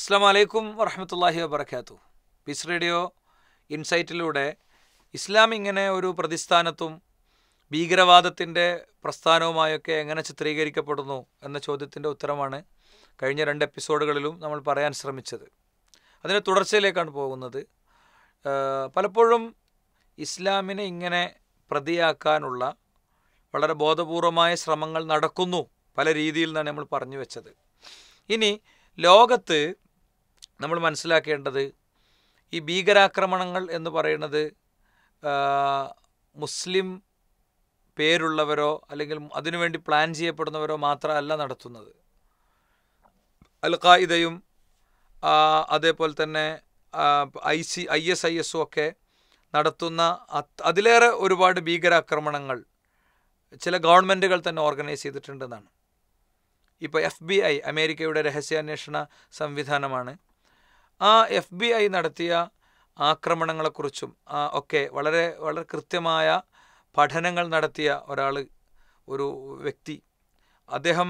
അസ്സാം വലൈക്കും വർഹമത്തല്ലാഹി വബർക്കാത്തു പീസ് റേഡിയോ ഇൻസൈറ്റിലൂടെ ഇസ്ലാം ഇങ്ങനെ ഒരു പ്രതിസ്ഥാനത്തും ഭീകരവാദത്തിൻ്റെ പ്രസ്ഥാനവുമായൊക്കെ എങ്ങനെ ചിത്രീകരിക്കപ്പെടുന്നു എന്ന ചോദ്യത്തിൻ്റെ ഉത്തരമാണ് കഴിഞ്ഞ രണ്ട് എപ്പിസോഡുകളിലും നമ്മൾ പറയാൻ ശ്രമിച്ചത് അതിൻ്റെ തുടർച്ചയിലേക്കാണ് പോകുന്നത് പലപ്പോഴും ഇസ്ലാമിനെ ഇങ്ങനെ പ്രതിയാക്കാനുള്ള വളരെ ബോധപൂർവമായ ശ്രമങ്ങൾ നടക്കുന്നു പല രീതിയിൽ നിന്നാണ് നമ്മൾ പറഞ്ഞു വെച്ചത് ഇനി ലോകത്ത് നമ്മൾ മനസ്സിലാക്കേണ്ടത് ഈ ഭീകരാക്രമണങ്ങൾ എന്ന് പറയുന്നത് മുസ്ലിം പേരുള്ളവരോ അല്ലെങ്കിൽ അതിനുവേണ്ടി പ്ലാൻ ചെയ്യപ്പെടുന്നവരോ മാത്രമല്ല നടത്തുന്നത് അൽ ഖായിദയും അതേപോലെ തന്നെ I C I S I എസും ഒക്കെ നടത്തുന്ന അതിലേറെ ഒരുപാട് ഭീകരാക്രമണങ്ങൾ ചില ഗവൺമെൻറ്റുകൾ തന്നെ ഓർഗനൈസ് ചെയ്തിട്ടുണ്ടെന്നാണ് ഇപ്പോൾ എഫ് ബി ഐ അമേരിക്കയുടെ രഹസ്യാന്വേഷണ സംവിധാനമാണ് ആ എഫ് ബി ഐ നടത്തിയ ആക്രമണങ്ങളെക്കുറിച്ചും ഒക്കെ വളരെ വളരെ കൃത്യമായ പഠനങ്ങൾ നടത്തിയ ഒരാൾ ഒരു വ്യക്തി അദ്ദേഹം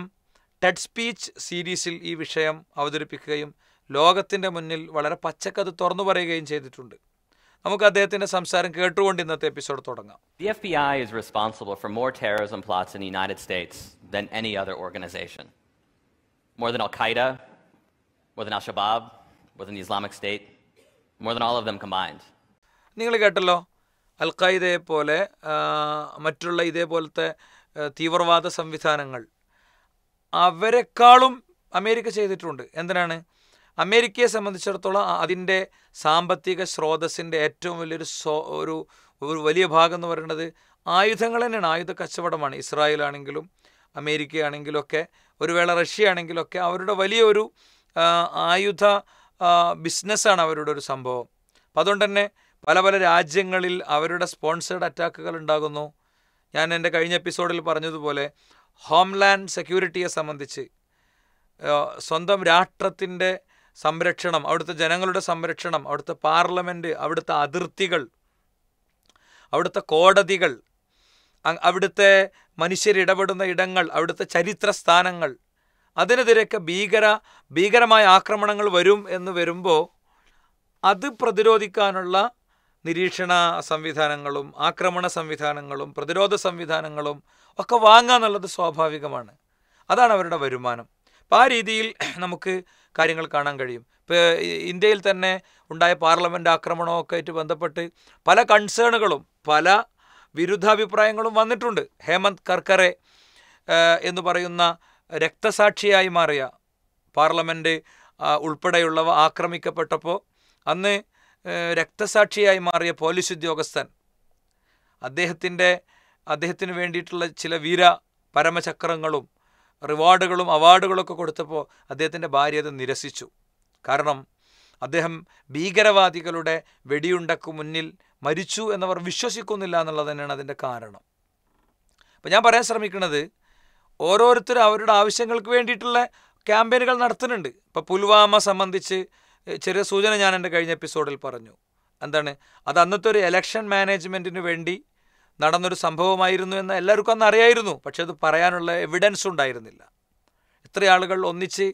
ടെഡ് സ്പീച്ച് സീരീസിൽ ഈ വിഷയം അവതരിപ്പിക്കുകയും ലോകത്തിൻ്റെ മുന്നിൽ വളരെ പച്ചക്കത് തുറന്നു പറയുകയും ചെയ്തിട്ടുണ്ട് നമുക്ക് അദ്ദേഹത്തിന്റെ സംസാരം കേട്ടുകൊണ്ട് ഇന്നത്തെ എപ്പിസോഡ് തുടങ്ങാം The FBI More than Al-Qaeda, more than Al-Shabaab, was in the Islamic State, more than all of them combined. നിങ്ങൾ കേട്ടല്ലോ അൽ ഖായിദയെ പോലെ മറ്റുള്ള ഇതേപോലത്തെ തീവ്രവാദ സംവിധാനങ്ങൾ അവരെക്കാളും അമേരിക്ക ചെയ്തിട്ടുണ്ട് എന്തിനാണ് അമേരിക്കയെ സംബന്ധിച്ചിടത്തോളം അതിൻ്റെ സാമ്പത്തിക സ്രോതസ്സിൻ്റെ ഏറ്റവും വലിയൊരു ഒരു ഒരു വലിയ ഭാഗം എന്ന് പറയുന്നത് ആയുധങ്ങൾ തന്നെയാണ് ആയുധ കച്ചവടമാണ് ഇസ്രായേലാണെങ്കിലും ഒക്കെ ഒരു വേള റഷ്യ ആണെങ്കിലൊക്കെ അവരുടെ വലിയൊരു ആയുധ ബിസിനസ്സാണ് അവരുടെ ഒരു സംഭവം അപ്പം അതുകൊണ്ട് തന്നെ പല പല രാജ്യങ്ങളിൽ അവരുടെ സ്പോൺസേഡ് അറ്റാക്കുകൾ ഉണ്ടാകുന്നു ഞാൻ എൻ്റെ കഴിഞ്ഞ എപ്പിസോഡിൽ പറഞ്ഞതുപോലെ ഹോംലാൻഡ് സെക്യൂരിറ്റിയെ സംബന്ധിച്ച് സ്വന്തം രാഷ്ട്രത്തിൻ്റെ സംരക്ഷണം അവിടുത്തെ ജനങ്ങളുടെ സംരക്ഷണം അവിടുത്തെ പാർലമെൻറ്റ് അവിടുത്തെ അതിർത്തികൾ അവിടുത്തെ കോടതികൾ അവിടുത്തെ മനുഷ്യരിടപെടുന്ന ഇടങ്ങൾ അവിടുത്തെ ചരിത്ര സ്ഥാനങ്ങൾ അതിനെതിരെയൊക്കെ ഭീകര ഭീകരമായ ആക്രമണങ്ങൾ വരും എന്ന് വരുമ്പോൾ അത് പ്രതിരോധിക്കാനുള്ള നിരീക്ഷണ സംവിധാനങ്ങളും ആക്രമണ സംവിധാനങ്ങളും പ്രതിരോധ സംവിധാനങ്ങളും ഒക്കെ വാങ്ങുക എന്നുള്ളത് സ്വാഭാവികമാണ് അതാണ് അവരുടെ വരുമാനം അപ്പം ആ രീതിയിൽ നമുക്ക് കാര്യങ്ങൾ കാണാൻ കഴിയും ഇപ്പോൾ ഇന്ത്യയിൽ തന്നെ ഉണ്ടായ പാർലമെൻ്റ് ആക്രമണമൊക്കെ ആയിട്ട് ബന്ധപ്പെട്ട് പല കൺസേണുകളും പല വിരുദ്ധാഭിപ്രായങ്ങളും വന്നിട്ടുണ്ട് ഹേമന്ത് കർക്കറെ എന്ന് പറയുന്ന രക്തസാക്ഷിയായി മാറിയ പാർലമെൻ്റ് ഉൾപ്പെടെയുള്ളവ ആക്രമിക്കപ്പെട്ടപ്പോൾ അന്ന് രക്തസാക്ഷിയായി മാറിയ പോലീസ് ഉദ്യോഗസ്ഥൻ അദ്ദേഹത്തിൻ്റെ അദ്ദേഹത്തിന് വേണ്ടിയിട്ടുള്ള ചില വീര പരമചക്രങ്ങളും റിവാർഡുകളും അവാർഡുകളൊക്കെ കൊടുത്തപ്പോൾ അദ്ദേഹത്തിൻ്റെ ഭാര്യ അത് നിരസിച്ചു കാരണം അദ്ദേഹം ഭീകരവാദികളുടെ വെടിയുണ്ടക്കു മുന്നിൽ മരിച്ചു എന്നവർ വിശ്വസിക്കുന്നില്ല എന്നുള്ളത് തന്നെയാണ് അതിൻ്റെ കാരണം അപ്പം ഞാൻ പറയാൻ ശ്രമിക്കുന്നത് ഓരോരുത്തർ അവരുടെ ആവശ്യങ്ങൾക്ക് വേണ്ടിയിട്ടുള്ള ക്യാമ്പയിനുകൾ നടത്തുന്നുണ്ട് ഇപ്പോൾ പുൽവാമ സംബന്ധിച്ച് ചെറിയ സൂചന ഞാൻ എൻ്റെ കഴിഞ്ഞ എപ്പിസോഡിൽ പറഞ്ഞു എന്താണ് അത് അന്നത്തെ ഒരു എലക്ഷൻ മാനേജ്മെൻറ്റിന് വേണ്ടി നടന്നൊരു സംഭവമായിരുന്നു എന്ന് എല്ലാവർക്കും അന്ന് അറിയായിരുന്നു പക്ഷേ അത് പറയാനുള്ള എവിഡൻസ് ഉണ്ടായിരുന്നില്ല ഇത്ര ആളുകൾ ഒന്നിച്ച്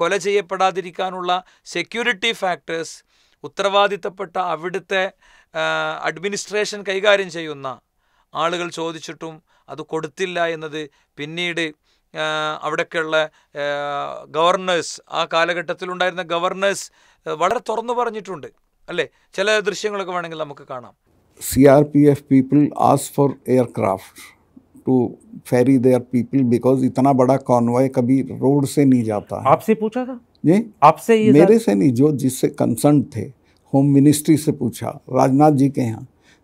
കൊല ചെയ്യപ്പെടാതിരിക്കാനുള്ള സെക്യൂരിറ്റി ഫാക്ടേഴ്സ് ഉത്തരവാദിത്തപ്പെട്ട അവിടുത്തെ അഡ്മിനിസ്ട്രേഷൻ കൈകാര്യം ചെയ്യുന്ന ആളുകൾ ചോദിച്ചിട്ടും അത് കൊടുത്തില്ല എന്നത് പിന്നീട് അവിടെയൊക്കെയുള്ള ഗവർണേഴ്സ് ആ കാലഘട്ടത്തിലുണ്ടായിരുന്ന ഗവർണേഴ്സ് വളരെ തുറന്നു പറഞ്ഞിട്ടുണ്ട് അല്ലേ ചില ദൃശ്യങ്ങളൊക്കെ വേണമെങ്കിൽ നമുക്ക് കാണാം C R P F people as for aircraft to ferry their people because ഇത്ര बड़ा कॉन्वॉय कभी റോഡ് से नहीं जाता आपसे पूछा था जी आपसे ये मेरे से नहीं जो जिससे कंसर्न थे होम मिनिस्ट्री से पूछा Rajnath ji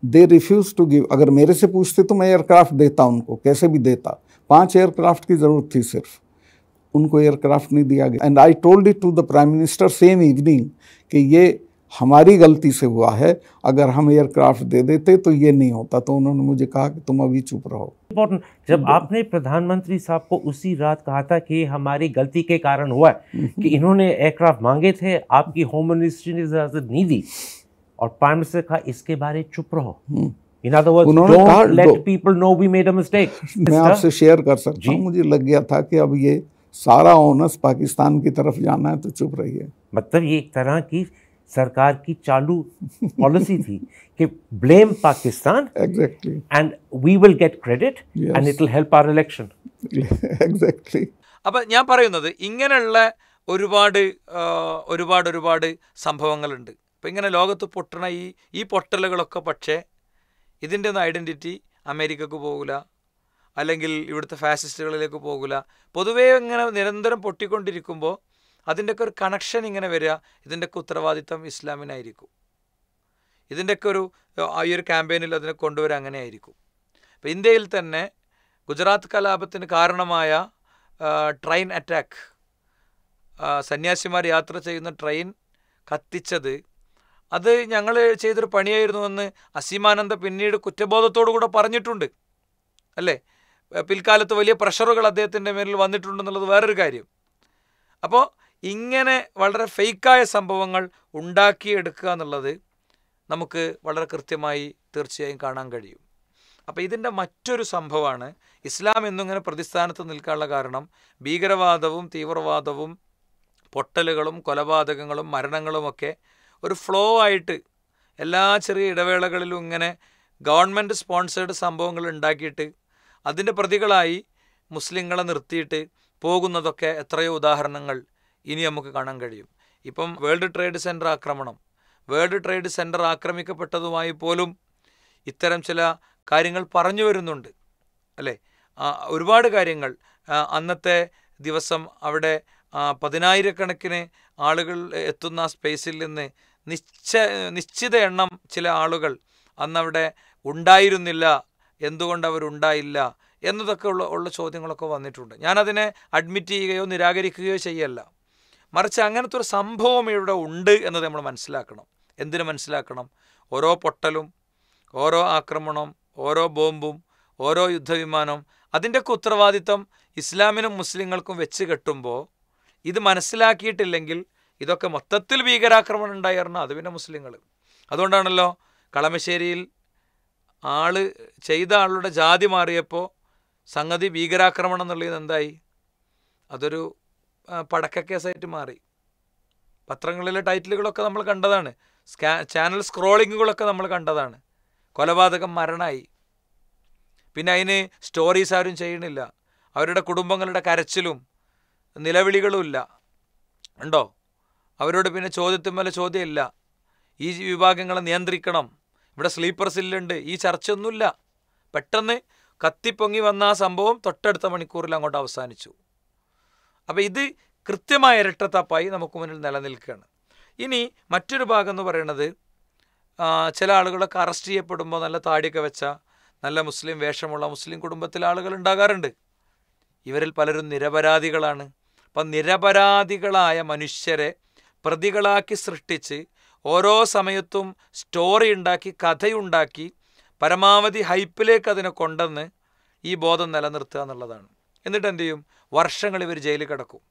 they refuse to give अगर मेरे से पूछते तो मैं एयरक्राफ्ट देता उनको कैसे भी देता पाँच एयरक्राफ्ट की ज़रूरत थी सिर्फ उनको एयरक्राफ्ट नहीं दिया गया and I told it to the prime minister same evening कि ये हमारी गलती से हुआ है अगर हम एयरक्राफ्ट दे देते तो ये नहीं होता तो उन्होंने मुझे कहा कि तुम अभी चुप रहो इम्पोर्टेंट जब आपने प्रधानमंत्री साहब को उसी रात कहा था कि हमारी गलती के कारण हुआ है कि इन्होंने एयरक्राफ्ट मांगे थे आपकी होम मिनिस्ट्री ने इजाज़त नहीं दी और प्राइम मिनिस्टर कहा इसके बारे चुप रहो in other words don't let people know we made a mistake मैं आपसे शेयर कर सकता हूँ मुझे लग गया था कि अब ये सारा ओनस पाकिस्तान की तरफ जाना है तो चुप रहिए मतलब ये एक तरह की सरकार की चालू पॉलिसी थी कि blame Pakistan exactly and we will get credit and it will help our election exactly अब ഞാൻ പറയുന്നത് ഇങ്ങനെയുള്ള ഒരുപാട് ഒരുപാട് ഒരുപാട് സംഭവങ്ങളുണ്ട് അപ്പം ഇങ്ങനെ ലോകത്ത് പൊട്ടണ ഈ ഈ പൊട്ടലുകളൊക്കെ പക്ഷേ ഇതിൻ്റെ ഒന്നും ഐഡൻറ്റിറ്റി അമേരിക്കക്ക് പോകില്ല അല്ലെങ്കിൽ ഇവിടുത്തെ ഫാസിസ്റ്റുകളിലേക്ക് പോകില്ല പൊതുവേ ഇങ്ങനെ നിരന്തരം പൊട്ടിക്കൊണ്ടിരിക്കുമ്പോൾ അതിൻ്റെയൊക്കെ ഒരു കണക്ഷൻ ഇങ്ങനെ വരിക ഇതിൻ്റെയൊക്കെ ഉത്തരവാദിത്തം ഇസ്ലാമിനായിരിക്കും ഇതിൻ്റെയൊക്കെ ഒരു ഈ ഒരു ക്യാമ്പയിനിൽ അതിനെ കൊണ്ടുവരാൻ അങ്ങനെ ആയിരിക്കും അപ്പോൾ ഇന്ത്യയിൽ തന്നെ ഗുജറാത്ത് കലാപത്തിന് കാരണമായ ട്രെയിൻ അറ്റാക്ക് സന്യാസിമാർ യാത്ര ചെയ്യുന്ന ട്രെയിൻ കത്തിച്ചത് അത് ഞങ്ങൾ ചെയ്തൊരു പണിയായിരുന്നുവെന്ന് അസീമാനന്ദ പിന്നീട് കുറ്റബോധത്തോടു കൂടെ പറഞ്ഞിട്ടുണ്ട് അല്ലേ പിൽക്കാലത്ത് വലിയ പ്രഷറുകൾ അദ്ദേഹത്തിൻ്റെ മേലിൽ വന്നിട്ടുണ്ടെന്നുള്ളത് വേറൊരു കാര്യം അപ്പോൾ ഇങ്ങനെ വളരെ ഫേക്കായ സംഭവങ്ങൾ ഉണ്ടാക്കിയെടുക്കുക എന്നുള്ളത് നമുക്ക് വളരെ കൃത്യമായി തീർച്ചയായും കാണാൻ കഴിയും അപ്പോൾ ഇതിൻ്റെ മറ്റൊരു സംഭവമാണ് ഇസ്ലാം എന്നിങ്ങനെ പ്രതിസ്ഥാനത്ത് നിൽക്കാനുള്ള കാരണം ഭീകരവാദവും തീവ്രവാദവും പൊട്ടലുകളും കൊലപാതകങ്ങളും മരണങ്ങളുമൊക്കെ ഒരു ഫ്ലോ ആയിട്ട് എല്ലാ ചെറിയ ഇടവേളകളിലും ഇങ്ങനെ ഗവൺമെൻറ് സ്പോൺസേഡ് സംഭവങ്ങൾ ഉണ്ടാക്കിയിട്ട് അതിൻ്റെ പ്രതികളായി മുസ്ലിങ്ങളെ നിർത്തിയിട്ട് പോകുന്നതൊക്കെ എത്രയോ ഉദാഹരണങ്ങൾ ഇനി നമുക്ക് കാണാൻ കഴിയും ഇപ്പം വേൾഡ് ട്രേഡ് സെൻറ്റർ ആക്രമണം വേൾഡ് ട്രേഡ് സെൻറ്റർ ആക്രമിക്കപ്പെട്ടതുമായി പോലും ഇത്തരം ചില കാര്യങ്ങൾ പറഞ്ഞു വരുന്നുണ്ട് അല്ലേ ഒരുപാട് കാര്യങ്ങൾ അന്നത്തെ ദിവസം അവിടെ പതിനായിരക്കണക്കിന് ആളുകൾ എത്തുന്ന സ്പേസിൽ നിന്ന് നിശ്ച നിശ്ചിത എണ്ണം ചില ആളുകൾ അന്നവിടെ ഉണ്ടായിരുന്നില്ല എന്തുകൊണ്ട് അവരുണ്ടായില്ല എന്നതൊക്കെ ഉള്ള ഉള്ള ചോദ്യങ്ങളൊക്കെ വന്നിട്ടുണ്ട് ഞാനതിനെ അഡ്മിറ്റ് ചെയ്യുകയോ നിരാകരിക്കുകയോ ചെയ്യല്ല മറിച്ച് അങ്ങനത്തെ ഒരു സംഭവം ഇവിടെ ഉണ്ട് എന്നത് നമ്മൾ മനസ്സിലാക്കണം എന്തിനു മനസ്സിലാക്കണം ഓരോ പൊട്ടലും ഓരോ ആക്രമണവും ഓരോ ബോംബും ഓരോ യുദ്ധവിമാനം അതിൻ്റെയൊക്കെ ഉത്തരവാദിത്തം ഇസ്ലാമിനും മുസ്ലിങ്ങൾക്കും വെച്ച് കെട്ടുമ്പോൾ ഇത് മനസ്സിലാക്കിയിട്ടില്ലെങ്കിൽ ഇതൊക്കെ മൊത്തത്തിൽ ഭീകരാക്രമണം ഉണ്ടായിരുന്നു അത് പിന്നെ മുസ്ലിങ്ങൾ അതുകൊണ്ടാണല്ലോ കളമശ്ശേരിയിൽ ആള് ചെയ്ത ആളുടെ ജാതി മാറിയപ്പോൾ സംഗതി ഭീകരാക്രമണം എന്നുള്ളത് എന്തായി അതൊരു പടക്കക്കേസായിട്ട് മാറി പത്രങ്ങളിലെ ടൈറ്റിലുകളൊക്കെ നമ്മൾ കണ്ടതാണ് സ്കാ ചാനൽ സ്ക്രോളിങ്ങുകളൊക്കെ നമ്മൾ കണ്ടതാണ് കൊലപാതകം മരണമായി പിന്നെ അതിന് സ്റ്റോറീസ് ആരും ചെയ്യണില്ല അവരുടെ കുടുംബങ്ങളുടെ കരച്ചിലും നിലവിളികളുമില്ല ഉണ്ടോ അവരോട് പിന്നെ ചോദ്യത്തിന് മേലെ ചോദ്യമില്ല ഈ വിഭാഗങ്ങളെ നിയന്ത്രിക്കണം ഇവിടെ സ്ലീപ്പർ സില്ലുണ്ട് ഈ ചർച്ചയൊന്നുമില്ല പെട്ടെന്ന് കത്തിപ്പൊങ്ങി വന്ന ആ സംഭവം തൊട്ടടുത്ത മണിക്കൂറിൽ അങ്ങോട്ട് അവസാനിച്ചു അപ്പോൾ ഇത് കൃത്യമായ ഇരട്ടത്തപ്പായി നമുക്ക് മുന്നിൽ നിലനിൽക്കുകയാണ് ഇനി മറ്റൊരു ഭാഗം എന്ന് പറയുന്നത് ചില ആളുകളൊക്കെ അറസ്റ്റ് ചെയ്യപ്പെടുമ്പോൾ നല്ല താടിയൊക്കെ വെച്ച നല്ല മുസ്ലിം വേഷമുള്ള മുസ്ലിം കുടുംബത്തിലെ ആളുകൾ ഉണ്ടാകാറുണ്ട് ഇവരിൽ പലരും നിരപരാധികളാണ് അപ്പം നിരപരാധികളായ മനുഷ്യരെ പ്രതികളാക്കി സൃഷ്ടിച്ച് ഓരോ സമയത്തും സ്റ്റോറി ഉണ്ടാക്കി കഥയുണ്ടാക്കി പരമാവധി ഹൈപ്പിലേക്ക് അതിനെ കൊണ്ടെന്ന് ഈ ബോധം നിലനിർത്തുക എന്നുള്ളതാണ് എന്നിട്ട് എന്ത് ചെയ്യും വർഷങ്ങൾ ഇവർ ജയിലിൽ കിടക്കും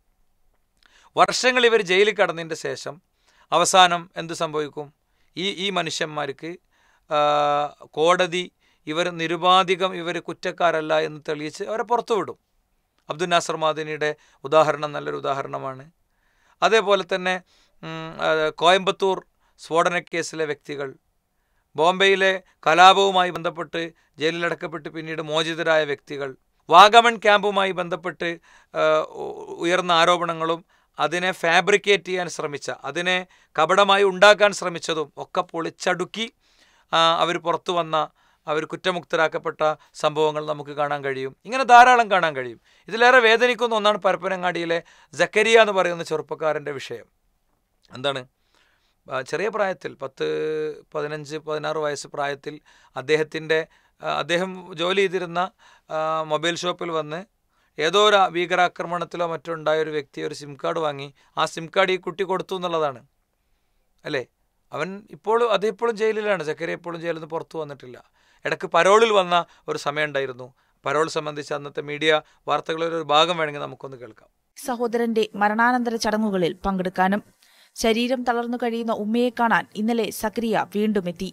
വർഷങ്ങൾ ഇവർ ജയിലിൽ കടന്നതിൻ്റെ ശേഷം അവസാനം എന്ത് സംഭവിക്കും ഈ ഈ മനുഷ്യന്മാർക്ക് കോടതി ഇവർ നിരുപാധികം ഇവർ കുറ്റക്കാരല്ല എന്ന് തെളിയിച്ച് അവരെ പുറത്തുവിടും അബ്ദുൽ നാസർ മാദിനിയുടെ ഉദാഹരണം നല്ലൊരു ഉദാഹരണമാണ് അതേപോലെ തന്നെ കോയമ്പത്തൂർ സ്ഫോടന കേസിലെ വ്യക്തികൾ ബോംബെയിലെ കലാപവുമായി ബന്ധപ്പെട്ട് ജയിലിലടക്കപ്പെട്ട് പിന്നീട് മോചിതരായ വ്യക്തികൾ വാഗമൺ ക്യാമ്പുമായി ബന്ധപ്പെട്ട് ഉയർന്ന ആരോപണങ്ങളും അതിനെ ഫാബ്രിക്കേറ്റ് ചെയ്യാൻ ശ്രമിച്ച അതിനെ കപടമായി ഉണ്ടാക്കാൻ ശ്രമിച്ചതും ഒക്കെ പൊളിച്ചടുക്കി അവർ പുറത്തു വന്ന അവർ കുറ്റമുക്തരാക്കപ്പെട്ട സംഭവങ്ങൾ നമുക്ക് കാണാൻ കഴിയും ഇങ്ങനെ ധാരാളം കാണാൻ കഴിയും ഇതിലേറെ വേദനിക്കുന്ന ഒന്നാണ് പരപ്പനങ്ങാടിയിലെ ജക്കരിയ എന്ന് പറയുന്ന ചെറുപ്പക്കാരൻ്റെ വിഷയം എന്താണ് ചെറിയ പ്രായത്തിൽ പത്ത് പതിനഞ്ച് പതിനാറ് വയസ്സ് പ്രായത്തിൽ അദ്ദേഹത്തിൻ്റെ അദ്ദേഹം ജോലി ചെയ്തിരുന്ന മൊബൈൽ ഷോപ്പിൽ വന്ന് ഏതോ ഒരു ഭീകരാക്രമണത്തിലോ മറ്റോ ഉണ്ടായ ഒരു വ്യക്തി ഒരു സിം കാർഡ് വാങ്ങി ആ സിം കാർഡ് ഈ കുട്ടി കൊടുത്തു എന്നുള്ളതാണ് അല്ലേ അവൻ ഇപ്പോഴും അദ്ദേഹം ഇപ്പോഴും ജയിലിലാണ് ചക്കര ഇപ്പോഴും ജയിലിൽ നിന്ന് പുറത്തു വന്നിട്ടില്ല ഇടയ്ക്ക് പരോളിൽ വന്ന ഒരു സമയമുണ്ടായിരുന്നു പരോൾ സംബന്ധിച്ച് അന്നത്തെ മീഡിയ വാർത്തകളിൽ ഒരു ഭാഗം വേണമെങ്കിൽ നമുക്കൊന്ന് കേൾക്കാം സഹോദരന്റെ മരണാനന്തര ചടങ്ങുകളിൽ പങ്കെടുക്കാനും ശരീരം തളർന്നു കഴിയുന്ന ഉമ്മയെ കാണാൻ ഇന്നലെ സക്രിയ വീണ്ടും എത്തി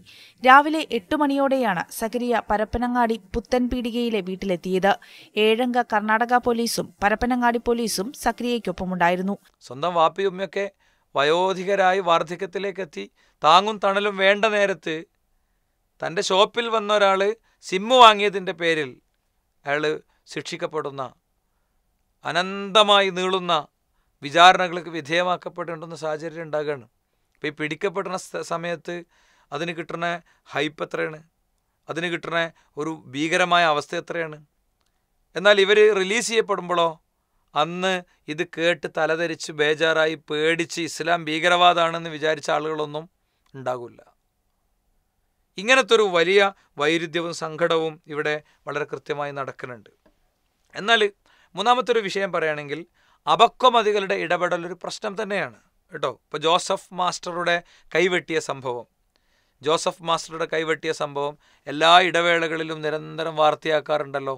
രാവിലെ എട്ട് മണിയോടെയാണ് സക്രിയ പരപ്പനങ്ങാടി പുത്തൻപീടികയിലെ വീട്ടിലെത്തിയത് ഏഴംഗ കർണാടക പോലീസും പരപ്പനങ്ങാടി പോലീസും സക്രിയയ്ക്കൊപ്പമുണ്ടായിരുന്നു സ്വന്തം വാപ്പിയുമ്മയൊക്കെ ഉമ്മയൊക്കെ വയോധികരായി വാർദ്ധക്യത്തിലേക്കെത്തി താങ്ങും തണലും വേണ്ട നേരത്ത് തൻ്റെ ഷോപ്പിൽ വന്ന ഒരാൾ സിമ്മ് വാങ്ങിയതിൻ്റെ പേരിൽ അയാൾ ശിക്ഷിക്കപ്പെടുന്ന അനന്തമായി നീളുന്ന വിചാരണകൾക്ക് വിധേയമാക്കപ്പെടേണ്ടുന്ന സാഹചര്യം ഉണ്ടാകുകയാണ് അപ്പോൾ ഈ പിടിക്കപ്പെടുന്ന സമയത്ത് അതിന് കിട്ടണ ഹൈപ്പ് എത്രയാണ് അതിന് കിട്ടണ ഒരു ഭീകരമായ അവസ്ഥ എത്രയാണ് എന്നാൽ ഇവർ റിലീസ് ചെയ്യപ്പെടുമ്പോഴോ അന്ന് ഇത് കേട്ട് തലതരിച്ച് ബേജാറായി പേടിച്ച് ഇസ്ലാം ഭീകരവാദമാണെന്ന് വിചാരിച്ച ആളുകളൊന്നും ഉണ്ടാകില്ല ഇങ്ങനത്തെ ഒരു വലിയ വൈരുദ്ധ്യവും സങ്കടവും ഇവിടെ വളരെ കൃത്യമായി നടക്കുന്നുണ്ട് എന്നാൽ മൂന്നാമത്തെ ഒരു വിഷയം പറയുകയാണെങ്കിൽ അപക്വമതികളുടെ ഇടപെടൽ ഒരു പ്രശ്നം തന്നെയാണ് കേട്ടോ ഇപ്പോൾ ജോസഫ് മാസ്റ്ററുടെ കൈവെട്ടിയ സംഭവം ജോസഫ് മാസ്റ്ററുടെ കൈവെട്ടിയ സംഭവം എല്ലാ ഇടവേളകളിലും നിരന്തരം വാർത്തയാക്കാറുണ്ടല്ലോ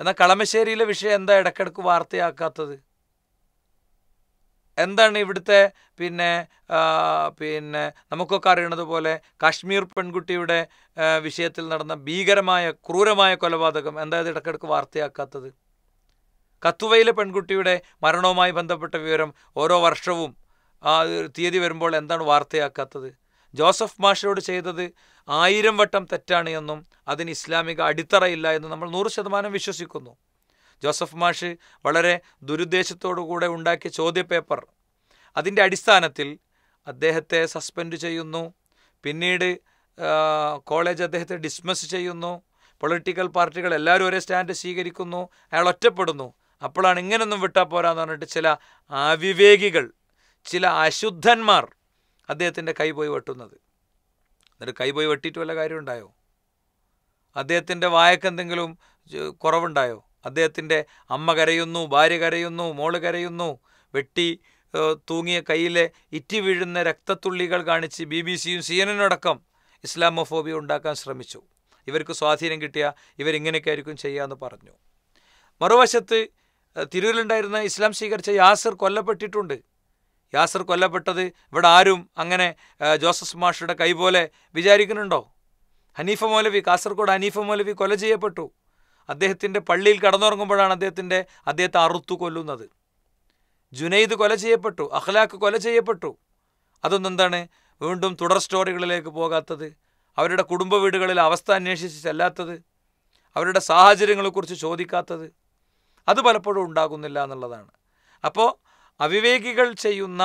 എന്നാൽ കളമശ്ശേരിയിലെ വിഷയം എന്താ ഇടക്കിടക്ക് വാർത്തയാക്കാത്തത് എന്താണ് ഇവിടുത്തെ പിന്നെ പിന്നെ നമുക്കൊക്കെ അറിയണത് പോലെ കാശ്മീർ പെൺകുട്ടിയുടെ വിഷയത്തിൽ നടന്ന ഭീകരമായ ക്രൂരമായ കൊലപാതകം എന്തായത് ഇടക്കിടക്ക് വാർത്തയാക്കാത്തത് കത്തുവയിലെ പെൺകുട്ടിയുടെ മരണവുമായി ബന്ധപ്പെട്ട വിവരം ഓരോ വർഷവും തീയതി വരുമ്പോൾ എന്താണ് വാർത്തയാക്കാത്തത് ജോസഫ് മാഷയോട് ചെയ്തത് ആയിരം വട്ടം തെറ്റാണ് എന്നും അതിന് ഇസ്ലാമിക അടിത്തറയില്ല എന്നും നമ്മൾ നൂറ് ശതമാനം വിശ്വസിക്കുന്നു ജോസഫ് മാഷ് വളരെ ദുരുദ്ദേശത്തോടുകൂടെ ഉണ്ടാക്കിയ ചോദ്യപേപ്പർ അതിൻ്റെ അടിസ്ഥാനത്തിൽ അദ്ദേഹത്തെ സസ്പെൻഡ് ചെയ്യുന്നു പിന്നീട് കോളേജ് അദ്ദേഹത്തെ ഡിസ്മിസ് ചെയ്യുന്നു പൊളിറ്റിക്കൽ പാർട്ടികൾ എല്ലാവരും ഒരേ സ്റ്റാൻഡ് സ്വീകരിക്കുന്നു അയാൾ ഒറ്റപ്പെടുന്നു അപ്പോഴാണ് ഇങ്ങനൊന്നും വിട്ടാൽ പോരാന്ന് പറഞ്ഞിട്ട് ചില അവിവേകികൾ ചില അശുദ്ധന്മാർ അദ്ദേഹത്തിൻ്റെ കൈ പോയി വെട്ടുന്നത് എന്നിട്ട് കൈ പോയി വെട്ടിയിട്ട് വല്ല കാര്യമുണ്ടായോ അദ്ദേഹത്തിൻ്റെ വായക്കെന്തെങ്കിലും കുറവുണ്ടായോ അദ്ദേഹത്തിൻ്റെ അമ്മ കരയുന്നു ഭാര്യ കരയുന്നു മോള് കരയുന്നു വെട്ടി തൂങ്ങിയ കയ്യിലെ ഇറ്റി വീഴുന്ന രക്തത്തുള്ളികൾ കാണിച്ച് ബി ബി സിയും സി എൻ അടക്കം ഇസ്ലാമോഫോബിയ ഉണ്ടാക്കാൻ ശ്രമിച്ചു ഇവർക്ക് സ്വാധീനം കിട്ടിയ ഇവരിങ്ങനെയൊക്കെ ആയിരിക്കും ചെയ്യാമെന്ന് പറഞ്ഞു മറുവശത്ത് തിരൂരിലുണ്ടായിരുന്ന ഇസ്ലാം സ്വീകരിച്ച യാസർ കൊല്ലപ്പെട്ടിട്ടുണ്ട് യാസർ കൊല്ലപ്പെട്ടത് ഇവിടെ ആരും അങ്ങനെ ജോസഫ് മാഷയുടെ കൈ പോലെ വിചാരിക്കുന്നുണ്ടോ ഹനീഫ മൗലവി കാസർഗോഡ് ഹനീഫ മൗലവി കൊല ചെയ്യപ്പെട്ടു അദ്ദേഹത്തിൻ്റെ പള്ളിയിൽ കടന്നുറങ്ങുമ്പോഴാണ് അദ്ദേഹത്തിൻ്റെ അദ്ദേഹത്തെ അറുത്തു കൊല്ലുന്നത് ജുനൈദ് കൊല ചെയ്യപ്പെട്ടു അഖ്ലാഖ് കൊല ചെയ്യപ്പെട്ടു അതൊന്നും എന്താണ് വീണ്ടും തുടർ സ്റ്റോറികളിലേക്ക് പോകാത്തത് അവരുടെ കുടുംബ വീടുകളിൽ അവസ്ഥ അന്വേഷിച്ച് ചെല്ലാത്തത് അവരുടെ സാഹചര്യങ്ങളെക്കുറിച്ച് ചോദിക്കാത്തത് അത് പലപ്പോഴും ഉണ്ടാകുന്നില്ല എന്നുള്ളതാണ് അപ്പോൾ അവിവേകികൾ ചെയ്യുന്ന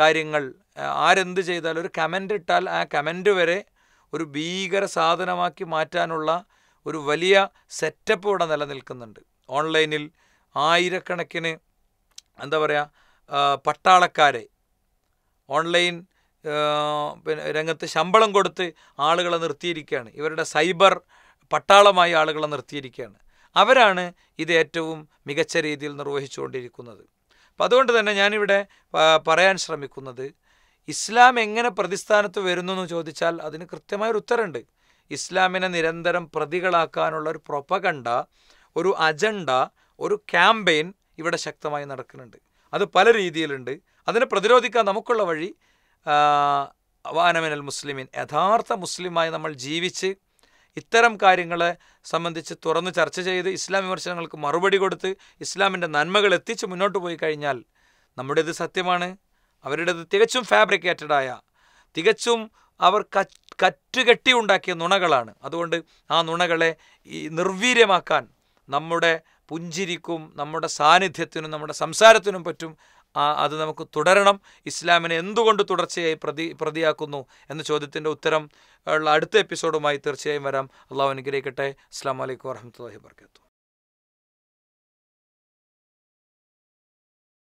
കാര്യങ്ങൾ ആരെന്ത് ചെയ്താൽ ഒരു കമൻ്റ് ഇട്ടാൽ ആ കമൻ്റ് വരെ ഒരു ഭീകര സാധനമാക്കി മാറ്റാനുള്ള ഒരു വലിയ സെറ്റപ്പ് ഇവിടെ നിലനിൽക്കുന്നുണ്ട് ഓൺലൈനിൽ ആയിരക്കണക്കിന് എന്താ പറയുക പട്ടാളക്കാരെ ഓൺലൈൻ പിന്നെ രംഗത്ത് ശമ്പളം കൊടുത്ത് ആളുകളെ നിർത്തിയിരിക്കുകയാണ് ഇവരുടെ സൈബർ പട്ടാളമായി ആളുകളെ നിർത്തിയിരിക്കുകയാണ് അവരാണ് ഇത് ഏറ്റവും മികച്ച രീതിയിൽ നിർവഹിച്ചുകൊണ്ടിരിക്കുന്നത് അപ്പം അതുകൊണ്ട് തന്നെ ഞാനിവിടെ പറയാൻ ശ്രമിക്കുന്നത് ഇസ്ലാം എങ്ങനെ പ്രതിസ്ഥാനത്ത് വരുന്നു എന്ന് ചോദിച്ചാൽ അതിന് കൃത്യമായൊരു ഉത്തരമുണ്ട് ഇസ്ലാമിനെ നിരന്തരം പ്രതികളാക്കാനുള്ള ഒരു പ്രൊപ്പകണ്ട ഒരു അജണ്ട ഒരു ക്യാമ്പയിൻ ഇവിടെ ശക്തമായി നടക്കുന്നുണ്ട് അത് പല രീതിയിലുണ്ട് അതിനെ പ്രതിരോധിക്കാൻ നമുക്കുള്ള വഴി വാനമിനൽ മുസ്ലിമിൻ യഥാർത്ഥ മുസ്ലിമായി നമ്മൾ ജീവിച്ച് ഇത്തരം കാര്യങ്ങളെ സംബന്ധിച്ച് തുറന്നു ചർച്ച ചെയ്ത് ഇസ്ലാം വിമർശനങ്ങൾക്ക് മറുപടി കൊടുത്ത് ഇസ്ലാമിൻ്റെ നന്മകൾ എത്തിച്ച് മുന്നോട്ട് പോയി കഴിഞ്ഞാൽ നമ്മുടേത് സത്യമാണ് അവരുടേത് തികച്ചും ഫാബ്രിക്കേറ്റഡായ തികച്ചും അവർ കറ്റുകെട്ടി ഉണ്ടാക്കിയ നുണകളാണ് അതുകൊണ്ട് ആ നുണകളെ ഈ നിർവീര്യമാക്കാൻ നമ്മുടെ പുഞ്ചിരിക്കും നമ്മുടെ സാന്നിധ്യത്തിനും നമ്മുടെ സംസാരത്തിനും പറ്റും അത് നമുക്ക് തുടരണം ഇസ്ലാമിനെ എന്തുകൊണ്ട് തുടർച്ചയായി പ്രതി പ്രതിയാക്കുന്നു എന്ന ചോദ്യത്തിൻ്റെ ഉത്തരം ഉള്ള അടുത്ത എപ്പിസോഡുമായി തീർച്ചയായും വരാം അള്ളാഹു അനുഗ്രഹിക്കട്ടെ അസ്സാം വലൈക്കും വാഹമത്തല്ലാഹി വർക്കത്തു